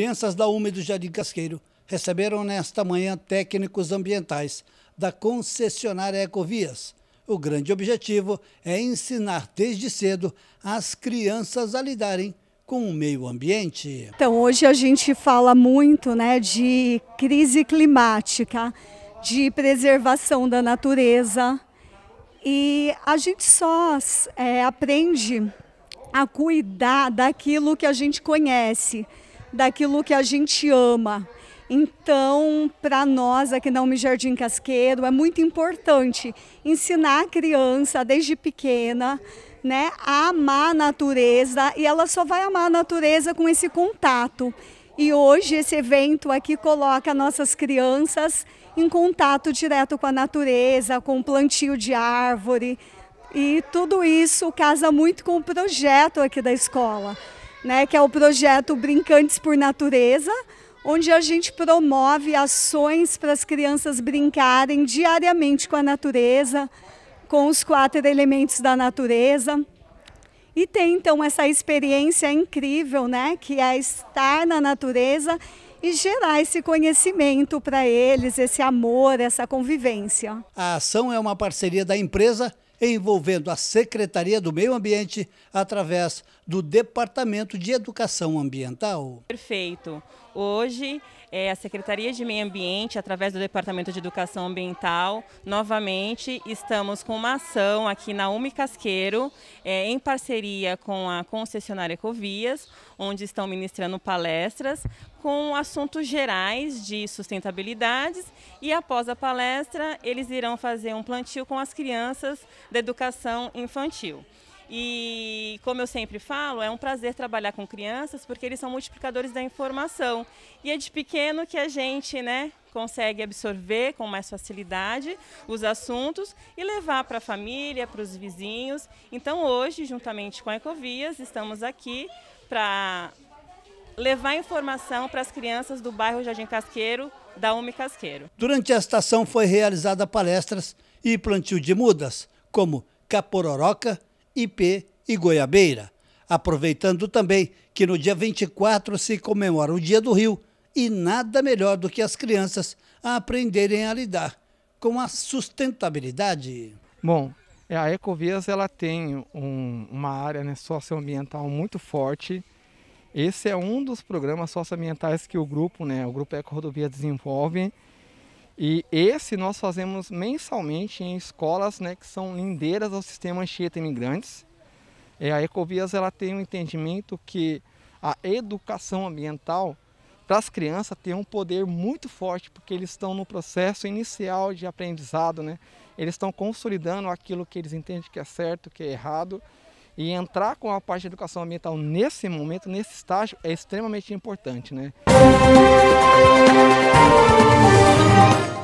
Crianças da UME do Jardim Casqueiro receberam nesta manhã técnicos ambientais da concessionária Ecovias. O grande objetivo é ensinar desde cedo as crianças a lidarem com o meio ambiente. Então, hoje a gente fala muito né, de crise climática, de preservação da natureza. E a gente só é, aprende a cuidar daquilo que a gente conhece daquilo que a gente ama. Então, para nós aqui na Umi Jardim Casqueiro, é muito importante ensinar a criança desde pequena né, a amar a natureza e ela só vai amar a natureza com esse contato. E hoje esse evento aqui coloca nossas crianças em contato direto com a natureza, com o plantio de árvore. E tudo isso casa muito com o projeto aqui da escola né, que é o projeto Brincantes por Natureza, onde a gente promove ações para as crianças brincarem diariamente com a natureza, com os quatro elementos da natureza. E tem então essa experiência incrível, né, que é estar na natureza e gerar esse conhecimento para eles, esse amor, essa convivência. A ação é uma parceria da empresa envolvendo a Secretaria do Meio Ambiente através do Departamento de Educação Ambiental. Perfeito. Hoje, é, a Secretaria de Meio Ambiente, através do Departamento de Educação Ambiental, novamente estamos com uma ação aqui na UMI Casqueiro, é, em parceria com a concessionária Ecovias, onde estão ministrando palestras com assuntos gerais de sustentabilidades e após a palestra eles irão fazer um plantio com as crianças da educação infantil. E como eu sempre falo, é um prazer trabalhar com crianças porque eles são multiplicadores da informação. E é de pequeno que a gente, né, consegue absorver com mais facilidade os assuntos e levar para a família, para os vizinhos. Então hoje, juntamente com a Ecovias, estamos aqui para levar informação para as crianças do bairro Jardim Casqueiro, da Umi Casqueiro. Durante a estação foi realizada palestras e plantio de mudas, como capororoca, Ip e Goiabeira. Aproveitando também que no dia 24 se comemora o Dia do Rio e nada melhor do que as crianças a aprenderem a lidar com a sustentabilidade. Bom, é, a Ecovias ela tem um, uma área né, socioambiental muito forte. Esse é um dos programas socioambientais que o grupo, né, o Grupo Eco Rodovia desenvolve e esse nós fazemos mensalmente em escolas né, que são lindeiras ao sistema Anchieta Imigrantes. a Ecovias ela tem um entendimento que a educação ambiental para as crianças tem um poder muito forte, porque eles estão no processo inicial de aprendizado, né? Eles estão consolidando aquilo que eles entendem que é certo, que é errado. E entrar com a parte de educação ambiental nesse momento, nesse estágio, é extremamente importante, né? Música Thank you.